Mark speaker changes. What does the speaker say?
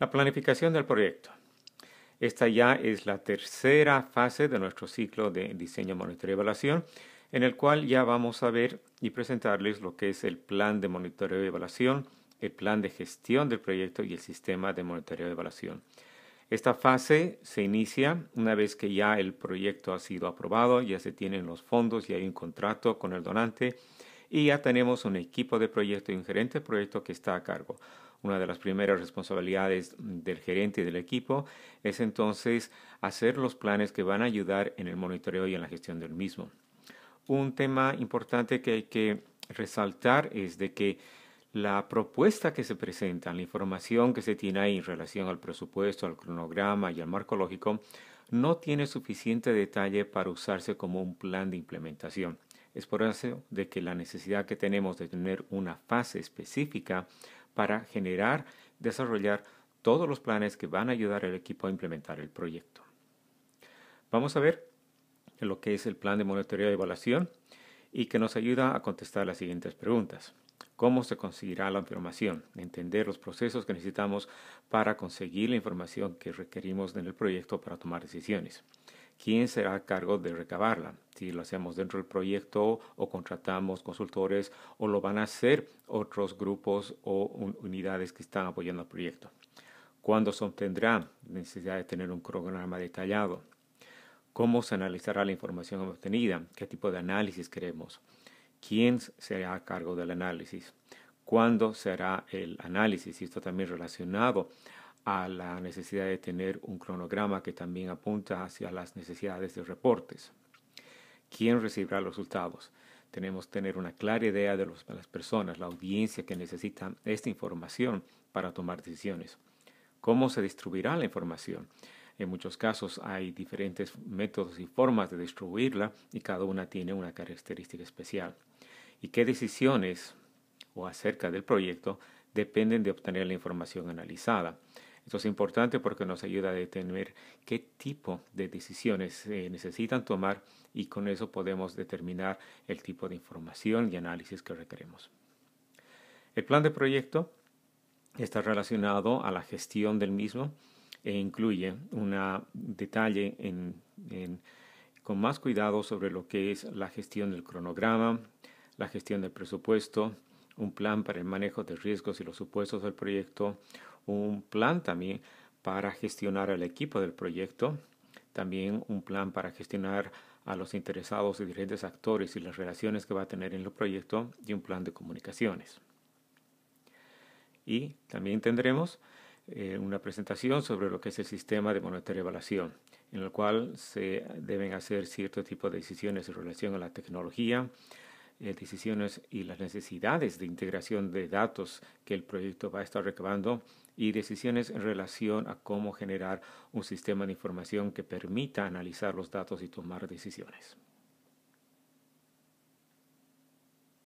Speaker 1: La planificación del proyecto. Esta ya es la tercera fase de nuestro ciclo de diseño, monitoreo y evaluación, en el cual ya vamos a ver y presentarles lo que es el plan de monitoreo y evaluación, el plan de gestión del proyecto y el sistema de monitoreo y evaluación. Esta fase se inicia una vez que ya el proyecto ha sido aprobado, ya se tienen los fondos, y hay un contrato con el donante, y ya tenemos un equipo de proyecto y un gerente de proyecto que está a cargo. Una de las primeras responsabilidades del gerente y del equipo es entonces hacer los planes que van a ayudar en el monitoreo y en la gestión del mismo. Un tema importante que hay que resaltar es de que la propuesta que se presenta, la información que se tiene ahí en relación al presupuesto, al cronograma y al marco lógico, no tiene suficiente detalle para usarse como un plan de implementación. Es por eso de que la necesidad que tenemos de tener una fase específica para generar, desarrollar todos los planes que van a ayudar al equipo a implementar el proyecto. Vamos a ver lo que es el plan de monitoreo de evaluación y que nos ayuda a contestar las siguientes preguntas. ¿Cómo se conseguirá la información? Entender los procesos que necesitamos para conseguir la información que requerimos en el proyecto para tomar decisiones quién será a cargo de recabarla, si lo hacemos dentro del proyecto o contratamos consultores o lo van a hacer otros grupos o unidades que están apoyando el proyecto. ¿Cuándo se obtendrá? Necesidad de tener un cronograma detallado. ¿Cómo se analizará la información obtenida? ¿Qué tipo de análisis queremos? ¿Quién será a cargo del análisis? ¿Cuándo será el análisis? Y esto también relacionado a la necesidad de tener un cronograma que también apunta hacia las necesidades de reportes. ¿Quién recibirá los resultados? Tenemos que tener una clara idea de, las personas, la audiencia que necesitan esta información para tomar decisiones. ¿Cómo se distribuirá la información? En muchos casos hay diferentes métodos y formas de distribuirla y cada una tiene una característica especial. ¿Y qué decisiones o acerca del proyecto dependen de obtener la información analizada? Esto es importante porque nos ayuda a determinar qué tipo de decisiones se eh, necesitan tomar y con eso podemos determinar el tipo de información y análisis que requeremos. El plan de proyecto está relacionado a la gestión del mismo e incluye un detalle con más cuidado sobre lo que es la gestión del cronograma, la gestión del presupuesto, un plan para el manejo de riesgos y los supuestos del proyecto, un plan también para gestionar al equipo del proyecto, también un plan para gestionar a los interesados y diferentes actores y las relaciones que va a tener en el proyecto y un plan de comunicaciones. Y también tendremos eh, una presentación sobre lo que es el sistema de monetaria evaluación, en el cual se deben hacer cierto tipo de decisiones en relación a la tecnología, eh, decisiones y las necesidades de integración de datos que el proyecto va a estar recabando y decisiones en relación a cómo generar un sistema de información que permita analizar los datos y tomar decisiones.